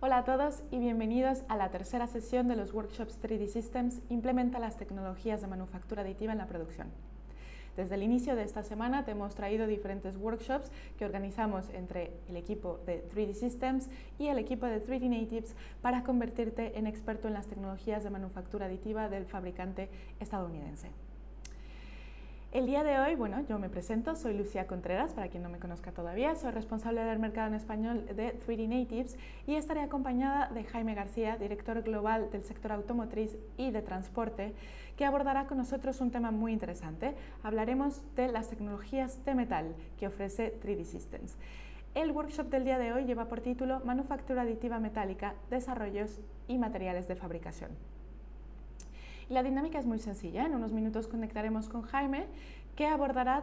Hola a todos y bienvenidos a la tercera sesión de los workshops 3D Systems Implementa las tecnologías de manufactura aditiva en la producción. Desde el inicio de esta semana te hemos traído diferentes workshops que organizamos entre el equipo de 3D Systems y el equipo de 3D Natives para convertirte en experto en las tecnologías de manufactura aditiva del fabricante estadounidense. El día de hoy, bueno, yo me presento, soy Lucía Contreras, para quien no me conozca todavía, soy responsable del mercado en español de 3D Natives y estaré acompañada de Jaime García, director global del sector automotriz y de transporte, que abordará con nosotros un tema muy interesante. Hablaremos de las tecnologías de metal que ofrece 3D Systems. El workshop del día de hoy lleva por título Manufactura aditiva metálica, desarrollos y materiales de fabricación. La dinámica es muy sencilla. En unos minutos conectaremos con Jaime, que abordará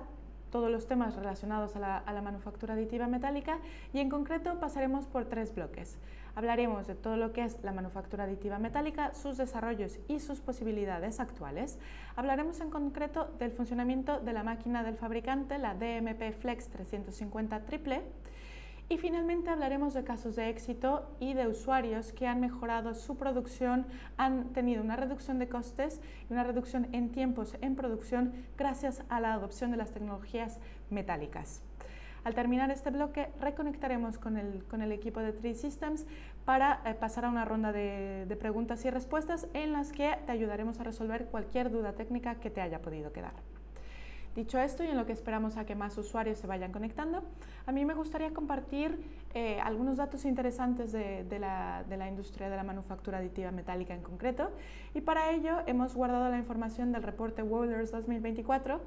todos los temas relacionados a la, manufactura aditiva metálica y en concreto pasaremos por tres bloques. Hablaremos de todo lo que es la manufactura aditiva metálica, sus desarrollos y sus posibilidades actuales. Hablaremos en concreto del funcionamiento de la máquina del fabricante, la DMP Flex 350 Triple, y finalmente hablaremos de casos de éxito y de usuarios que han mejorado su producción, han tenido una reducción de costes y una reducción en tiempos en producción gracias a la adopción de las tecnologías metálicas. Al terminar este bloque, reconectaremos con el, equipo de Tree Systems para eh, pasar a una ronda de preguntas y respuestas en las que te ayudaremos a resolver cualquier duda técnica que te haya podido quedar. Dicho esto, y en lo que esperamos a que más usuarios se vayan conectando, a mí me gustaría compartir eh, algunos datos interesantes de, la, industria de la manufactura aditiva metálica en concreto y para ello hemos guardado la información del reporte Worders 2024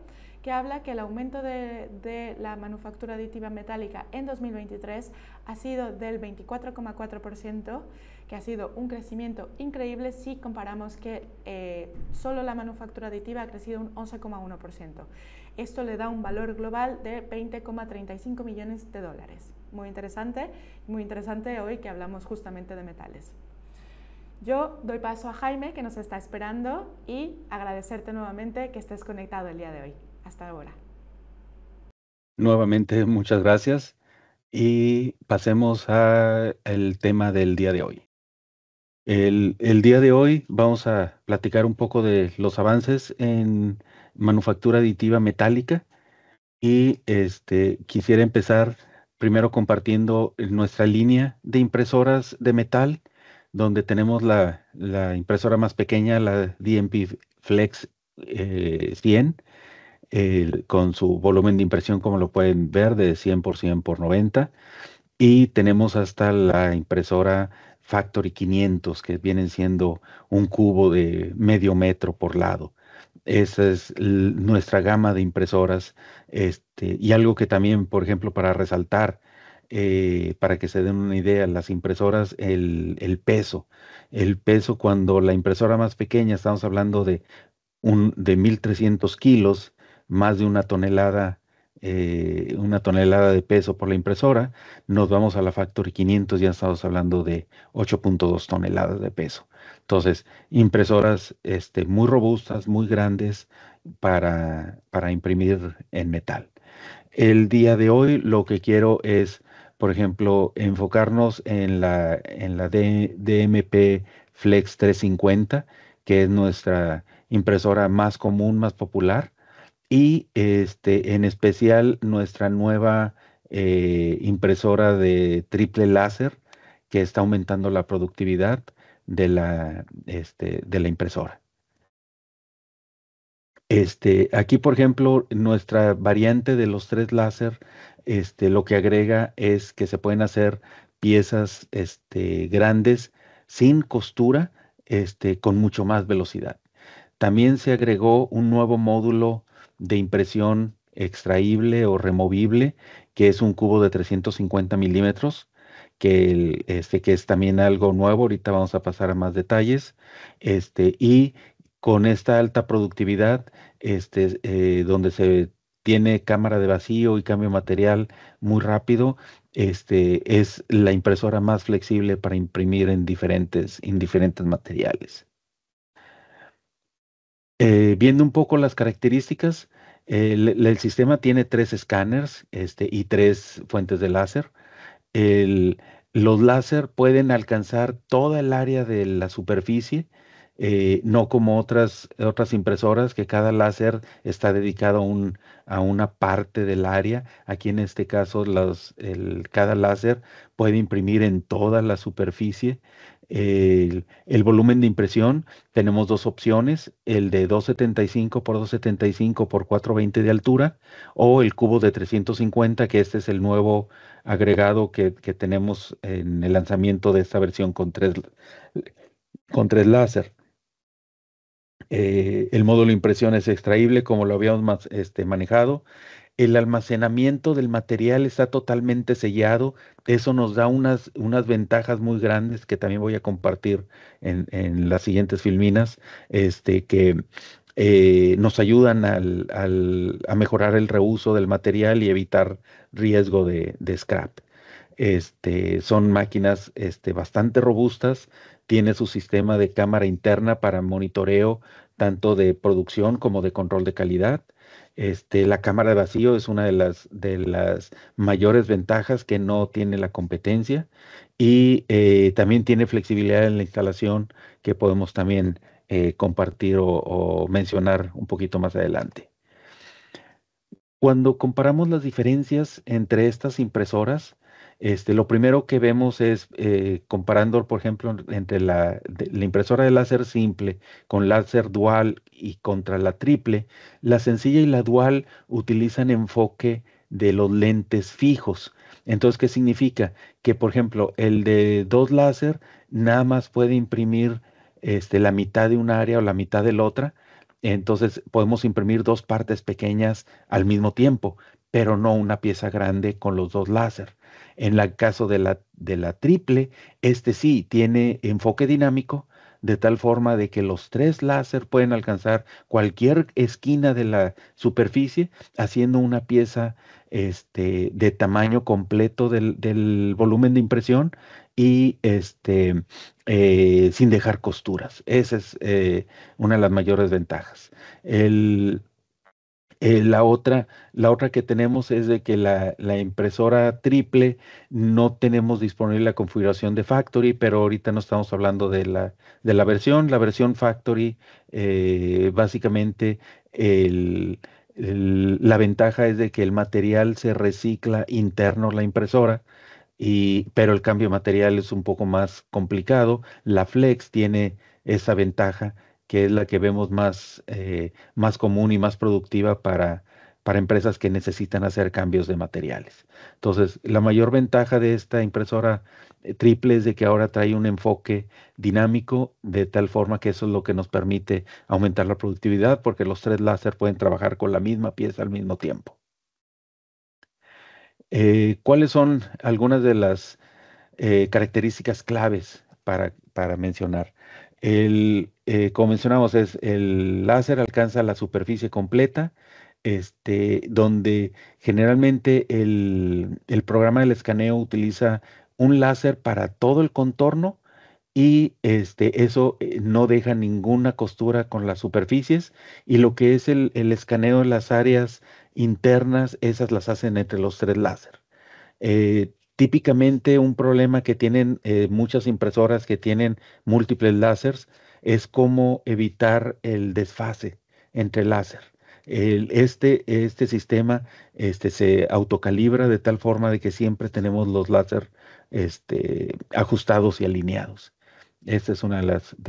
que habla que el aumento de, la manufactura aditiva metálica en 2023 ha sido del 24,4%, que ha sido un crecimiento increíble si comparamos que eh, solo la manufactura aditiva ha crecido un 11,1%. Esto le da un valor global de 20,35 millones de dólares muy interesante, muy interesante hoy que hablamos justamente de metales. Yo doy paso a Jaime que nos está esperando y agradecerte nuevamente que estés conectado el día de hoy. Hasta ahora. Nuevamente, muchas gracias y pasemos al tema del día de hoy. El, el, día de hoy vamos a platicar un poco de los avances en manufactura aditiva metálica y este, quisiera empezar primero compartiendo nuestra línea de impresoras de metal, donde tenemos la, impresora más pequeña, la DMP Flex 100, eh, con su volumen de impresión, como lo pueden ver, de 100 por 100 por 90. Y tenemos hasta la impresora Factory 500, que vienen siendo un cubo de medio metro por lado. Esa es nuestra gama de impresoras. Este, y algo que también, por ejemplo, para resaltar, eh, para que se den una idea, las impresoras, el, peso. El peso cuando la impresora más pequeña, estamos hablando de, un, de 1.300 kilos, más de una tonelada eh, una tonelada de peso por la impresora, nos vamos a la Factory 500, ya estamos hablando de 8.2 toneladas de peso. Entonces, impresoras este, muy robustas, muy grandes para, para imprimir en metal. El día de hoy lo que quiero es, por ejemplo, enfocarnos en la, DMP Flex 350, que es nuestra impresora más común, más popular y este, en especial nuestra nueva eh, impresora de triple láser que está aumentando la productividad de la, este, de la impresora. Este, aquí, por ejemplo, nuestra variante de los tres láser, este, lo que agrega es que se pueden hacer piezas este, grandes sin costura, este, con mucho más velocidad. También se agregó un nuevo módulo de impresión extraíble o removible, que es un cubo de 350 milímetros, que, este, que es también algo nuevo, ahorita vamos a pasar a más detalles, este, y con esta alta productividad, este, eh, donde se tiene cámara de vacío y cambio material muy rápido, este, es la impresora más flexible para imprimir en diferentes, en diferentes materiales. Eh, viendo un poco las características, el, sistema tiene tres escáneres este, y tres fuentes de láser. los láser pueden alcanzar toda el área de la superficie, eh, no como otras, otras impresoras, que cada láser está dedicado a, a una parte del área. Aquí en este caso, cada láser puede imprimir en toda la superficie el, volumen de impresión, tenemos dos opciones, el de 275 por 275 por 420 de altura o el cubo de 350, que este es el nuevo agregado que, tenemos en el lanzamiento de esta versión con tres, con tres láser. Eh, el módulo de impresión es extraíble como lo habíamos este, manejado el almacenamiento del material está totalmente sellado. Eso nos da unas, unas ventajas muy grandes que también voy a compartir en, las siguientes filminas, este, que eh, nos ayudan a mejorar el reuso del material y evitar riesgo de, de scrap. Este, son máquinas este, bastante robustas, tiene su sistema de cámara interna para monitoreo tanto de producción como de control de calidad este, la cámara de vacío es una de las, mayores ventajas que no tiene la competencia y eh, también tiene flexibilidad en la instalación que podemos también eh, compartir o mencionar un poquito más adelante. Cuando comparamos las diferencias entre estas impresoras, este, lo primero que vemos es eh, comparando, por ejemplo, entre la, impresora de láser simple con láser dual y contra la triple, la sencilla y la dual utilizan enfoque de los lentes fijos. Entonces, ¿qué significa? Que, por ejemplo, el de dos láser nada más puede imprimir este, la mitad de un área o la mitad de la otra, entonces podemos imprimir dos partes pequeñas al mismo tiempo, pero no una pieza grande con los dos láser. En el caso de la, triple, este sí tiene enfoque dinámico, de tal forma de que los tres láser pueden alcanzar cualquier esquina de la superficie, haciendo una pieza este, de tamaño completo del, volumen de impresión y este, eh, sin dejar costuras. Esa es eh, una de las mayores ventajas. El eh, la, otra, que tenemos es de que la, impresora triple no tenemos disponible la configuración de factory, pero ahorita no estamos hablando de la, versión. La versión factory, eh, básicamente, la ventaja es de que el material se recicla interno la impresora. pero el cambio de material es un poco más complicado. La Flex tiene esa ventaja que es la que vemos más, eh, más común y más productiva para, para empresas que necesitan hacer cambios de materiales. Entonces, la mayor ventaja de esta impresora eh, triple es de que ahora trae un enfoque dinámico de tal forma que eso es lo que nos permite aumentar la productividad porque los tres láser pueden trabajar con la misma pieza al mismo tiempo. Eh, ¿Cuáles son algunas de las características claves para, para mencionar? El, eh, como mencionamos, es el láser alcanza la superficie completa, este, donde generalmente el, programa del escaneo utiliza un láser para todo el contorno y este, eso eh, no deja ninguna costura con las superficies y lo que es el, escaneo de las áreas internas, esas las hacen entre los tres láser. Eh, típicamente un problema que tienen muchas impresoras que tienen múltiples láseres es cómo evitar el desfase entre láser. este, este sistema este, se autocalibra de tal forma de que siempre tenemos los láser este, ajustados y alineados. Esta es una de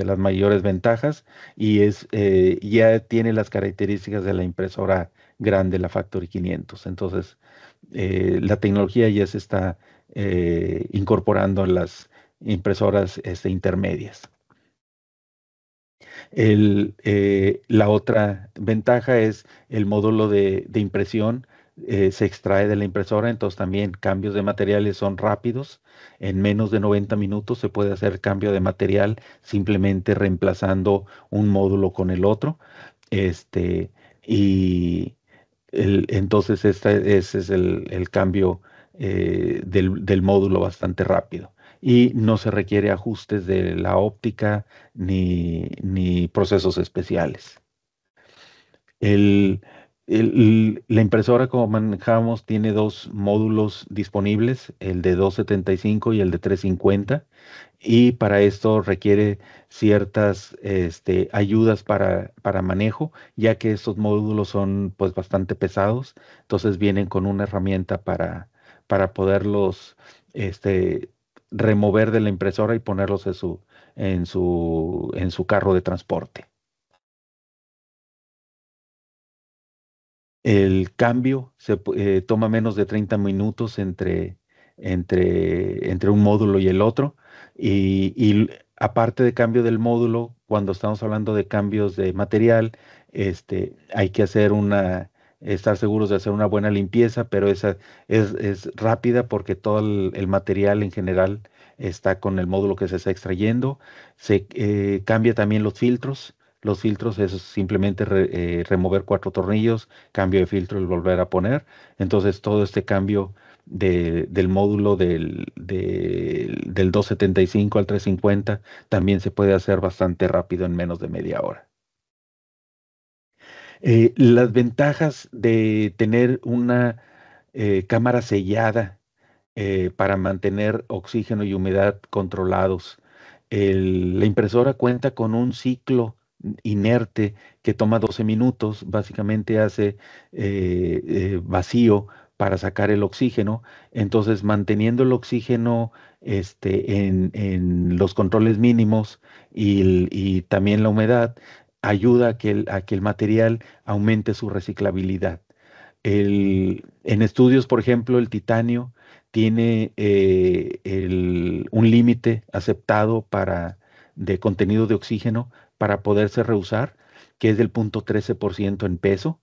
las, mayores ventajas y es, eh, ya tiene las características de la impresora grande, la Factory 500. Entonces, eh, la tecnología ya se está eh, incorporando en las impresoras este, intermedias. Eh, la otra ventaja es el módulo de, impresión. Eh, se extrae de la impresora, entonces también cambios de materiales son rápidos. En menos de 90 minutos se puede hacer cambio de material simplemente reemplazando un módulo con el otro. Este, y entonces este, ese es el, cambio eh, del módulo bastante rápido y no se requiere ajustes de la óptica ni, procesos especiales. la impresora como manejamos tiene dos módulos disponibles, el de 275 y el de 350, y para esto requiere ciertas este, ayudas para, manejo, ya que estos módulos son pues bastante pesados, entonces vienen con una herramienta para, para poderlos este, remover de la impresora y ponerlos en su, en su, en su carro de transporte. El cambio se, eh, toma menos de 30 minutos entre, entre, entre un módulo y el otro. Y, y, aparte de cambio del módulo, cuando estamos hablando de cambios de material, este, hay que hacer una, estar seguros de hacer una buena limpieza, pero esa es, rápida porque todo el, material en general está con el módulo que se está extrayendo. Se eh, cambia también los filtros. Los filtros es simplemente eh, remover cuatro tornillos, cambio de filtro y volver a poner. Entonces todo este cambio del módulo del, del 275 al 350 también se puede hacer bastante rápido en menos de media hora. Eh, las ventajas de tener una eh, cámara sellada eh, para mantener oxígeno y humedad controlados. la impresora cuenta con un ciclo inerte que toma 12 minutos, básicamente hace vacío para sacar el oxígeno. Entonces, manteniendo el oxígeno este, en, los controles mínimos y, también la humedad, ayuda a que el, a que el material aumente su reciclabilidad. Mm. en estudios, por ejemplo, el titanio tiene eh, un límite aceptado para, de contenido de oxígeno para poderse reusar, que es del 0.13% en peso,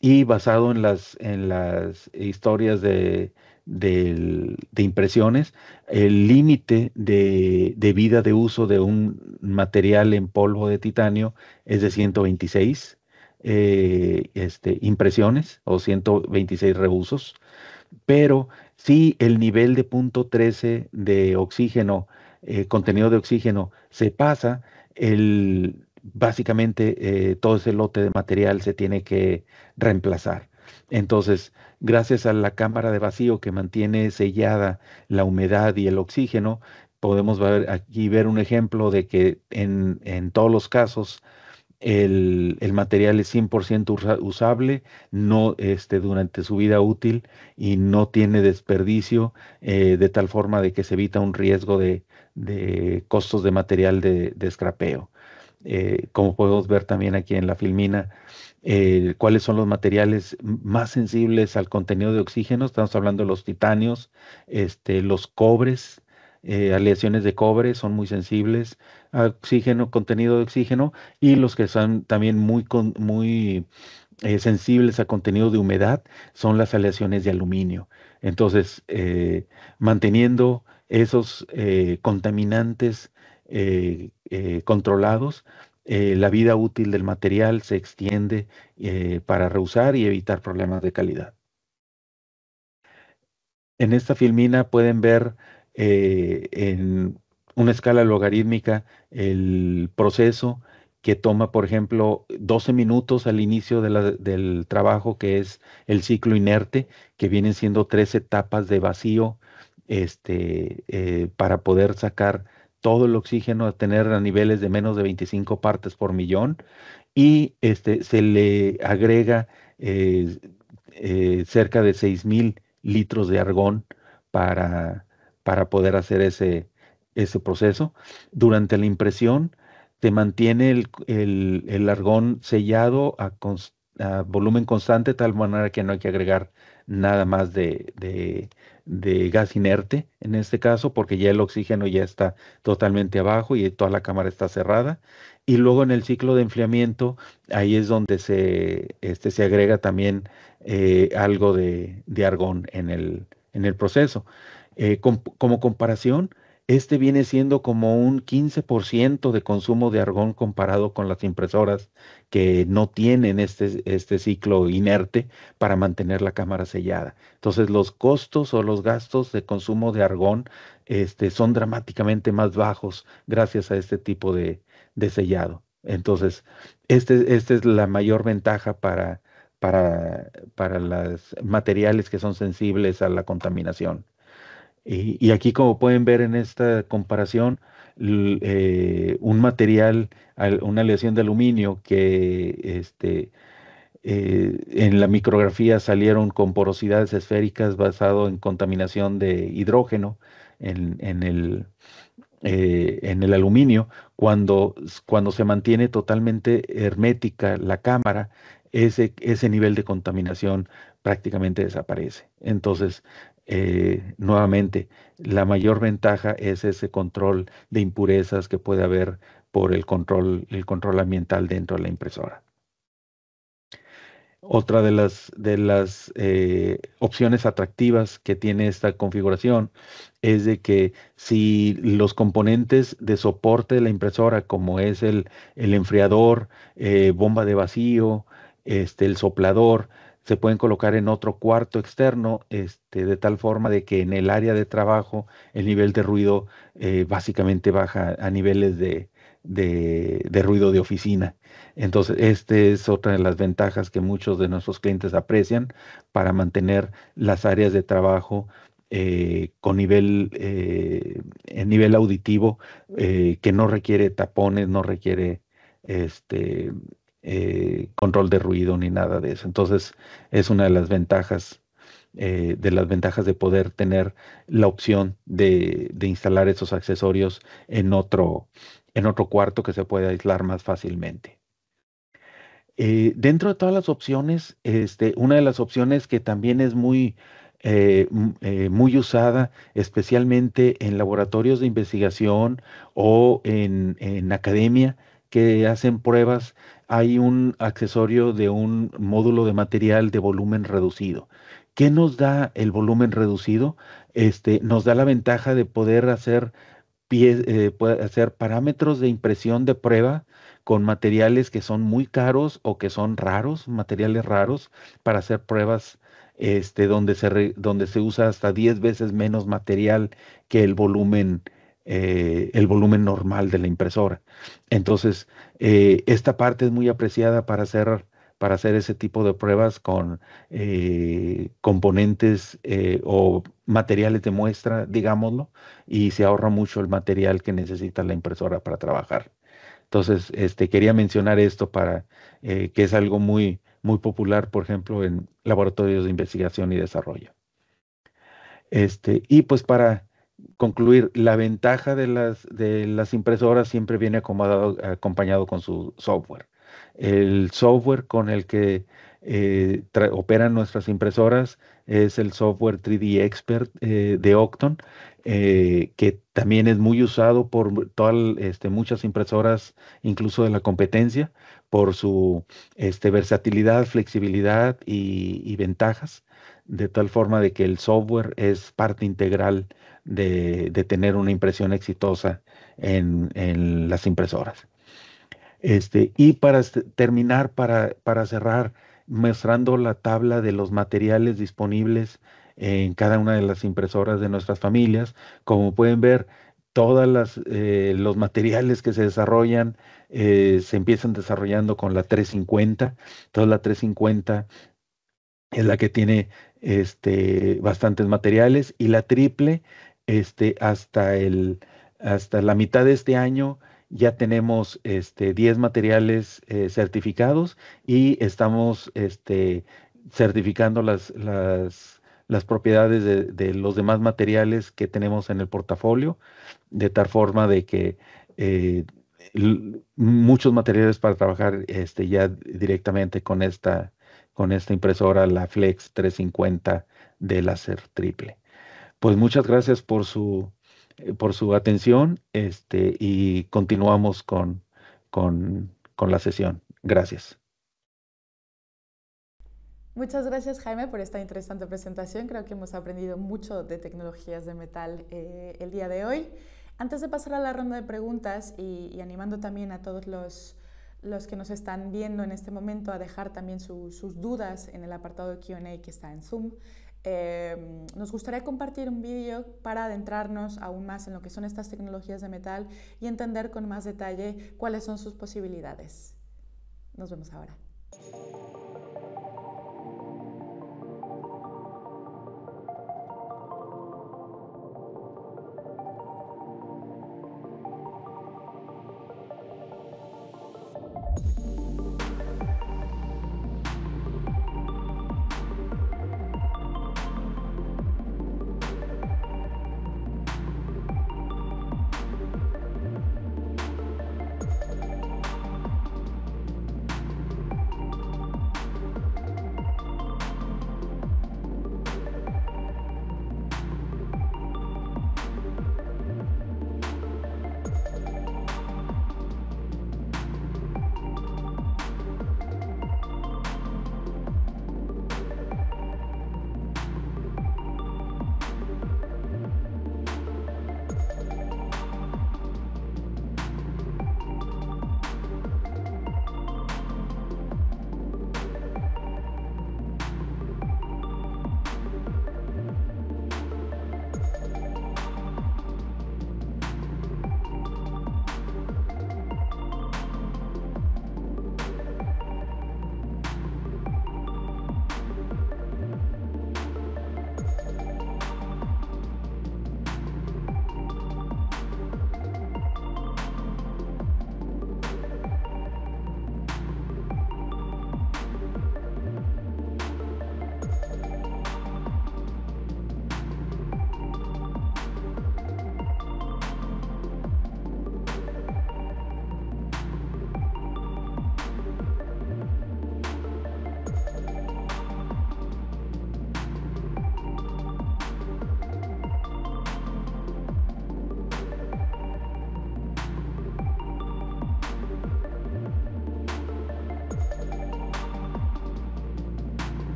y basado en las, en las historias de de, impresiones, el límite de, vida de uso de un material en polvo de titanio es de 126 eh, este, impresiones o 126 reusos, pero si el nivel de punto 13 de oxígeno, eh, contenido de oxígeno, se pasa, el, básicamente eh, todo ese lote de material se tiene que reemplazar. Entonces, gracias a la cámara de vacío que mantiene sellada la humedad y el oxígeno, podemos ver aquí ver un ejemplo de que en, todos los casos el, material es 100% usable, no este, durante su vida útil y no tiene desperdicio, eh, de tal forma de que se evita un riesgo de, costos de material de, escrapeo. Eh, como podemos ver también aquí en la filmina, eh, cuáles son los materiales más sensibles al contenido de oxígeno. Estamos hablando de los titanios, este, los cobres, eh, aleaciones de cobre son muy sensibles a oxígeno, contenido de oxígeno, y los que son también muy, muy eh, sensibles a contenido de humedad son las aleaciones de aluminio. Entonces, manteniendo esos contaminantes controlados, eh, la vida útil del material se extiende eh, para reusar y evitar problemas de calidad. En esta filmina pueden ver eh, en una escala logarítmica el proceso que toma, por ejemplo, 12 minutos al inicio del trabajo, que es el ciclo inerte, que vienen siendo tres etapas de vacío este, para poder sacar todo el oxígeno a tener a niveles de menos de 25 partes por millón y este, se le agrega eh, eh, cerca de 6.000 litros de argón para, para poder hacer ese, ese proceso. Durante la impresión te mantiene el, argón sellado a, volumen constante, tal manera que no hay que agregar nada más de, gas inerte en este caso, porque ya el oxígeno ya está totalmente abajo y toda la cámara está cerrada. Y luego en el ciclo de enfriamiento, ahí es donde se, este, agrega también eh, algo de, argón en el, proceso. Eh, como comparación, este viene siendo como un 15% de consumo de argón comparado con las impresoras que no tienen este, este, ciclo inerte para mantener la cámara sellada. Entonces los costos o los gastos de consumo de argón este, son dramáticamente más bajos gracias a este tipo de, sellado. Entonces, este, esta es la mayor ventaja para, para los materiales que son sensibles a la contaminación. Y, aquí, como pueden ver en esta comparación, eh, un material, una aleación de aluminio que este, eh, en la micrografía salieron con porosidades esféricas basado en contaminación de hidrógeno en, el, eh, en el aluminio, cuando, cuando se mantiene totalmente hermética la cámara, ese, ese nivel de contaminación prácticamente desaparece. Entonces, eh, nuevamente, la mayor ventaja es ese control de impurezas que puede haber por el control, ambiental dentro de la impresora. Otra de las, de las eh, opciones atractivas que tiene esta configuración es de que si los componentes de soporte de la impresora, como es el, enfriador, eh, bomba de vacío, este, el soplador, se pueden colocar en otro cuarto externo, este, de tal forma de que en el área de trabajo el nivel de ruido eh, básicamente baja a niveles de, ruido de oficina. Entonces, esta es otra de las ventajas que muchos de nuestros clientes aprecian para mantener las áreas de trabajo eh, con nivel, eh, en nivel auditivo que no requiere tapones, no requiere este, eh, control de ruido ni nada de eso. Entonces es una de las ventajas. Eh, de las ventajas de poder tener la opción de, instalar esos accesorios en otro, en otro cuarto que se pueda aislar más fácilmente. Eh, dentro de todas las opciones, este, una de las opciones que también es muy, muy usada, especialmente en laboratorios de investigación o en, en academia que hacen pruebas hay un accesorio de un módulo de material de volumen reducido. ¿Qué nos da el volumen reducido? Este, nos da la ventaja de poder hacer, eh, hacer parámetros de impresión de prueba con materiales que son muy caros o que son raros, materiales raros, para hacer pruebas este, donde, se donde se usa hasta 10 veces menos material que el volumen eh, el volumen normal de la impresora. Entonces, eh, esta parte es muy apreciada para hacer, para hacer ese tipo de pruebas con eh, componentes o materiales de muestra, digámoslo, y se ahorra mucho el material que necesita la impresora para trabajar. Entonces, este, quería mencionar esto para que es algo muy, muy popular, por ejemplo, en laboratorios de investigación y desarrollo. Este, y pues para concluir, la ventaja de las, de las impresoras siempre viene acompañado con su software. El software con el que eh, operan nuestras impresoras es el software 3D Expert eh, de Octon, eh, que también es muy usado por este, muchas impresoras, incluso de la competencia, por su este, versatilidad, flexibilidad y, y ventajas, de tal forma de que el software es parte integral de, tener una impresión exitosa en, las impresoras. Este, y para este, terminar, para, cerrar, mostrando la tabla de los materiales disponibles en cada una de las impresoras de nuestras familias. Como pueden ver, todos eh, los materiales que se desarrollan eh, se empiezan desarrollando con la 350. toda la 350 es la que tiene este, bastantes materiales y la triple este, hasta, la mitad de este año ya tenemos este, 10 materiales eh, certificados y estamos este, certificando las, propiedades de, los demás materiales que tenemos en el portafolio, de tal forma de que eh, muchos materiales para trabajar este, ya directamente con esta, con esta impresora, la Flex 350 de láser triple pues muchas gracias eh, por su, atención este, y continuamos con, con, la sesión. Gracias. Muchas gracias Jaime por esta interesante presentación. Creo que hemos aprendido mucho de tecnologías de metal eh, el día de hoy. Antes de pasar a la ronda de preguntas y, animando también a todos los, que nos están viendo en este momento a dejar también sus dudas en el apartado de QA que está en Zoom, Em, nos gustaría compartir un vídeo para adentrarnos aún más en lo que son estas tecnologías de metal y entender con más detalle cuáles son sus posibilidades. Nos vemos ahora.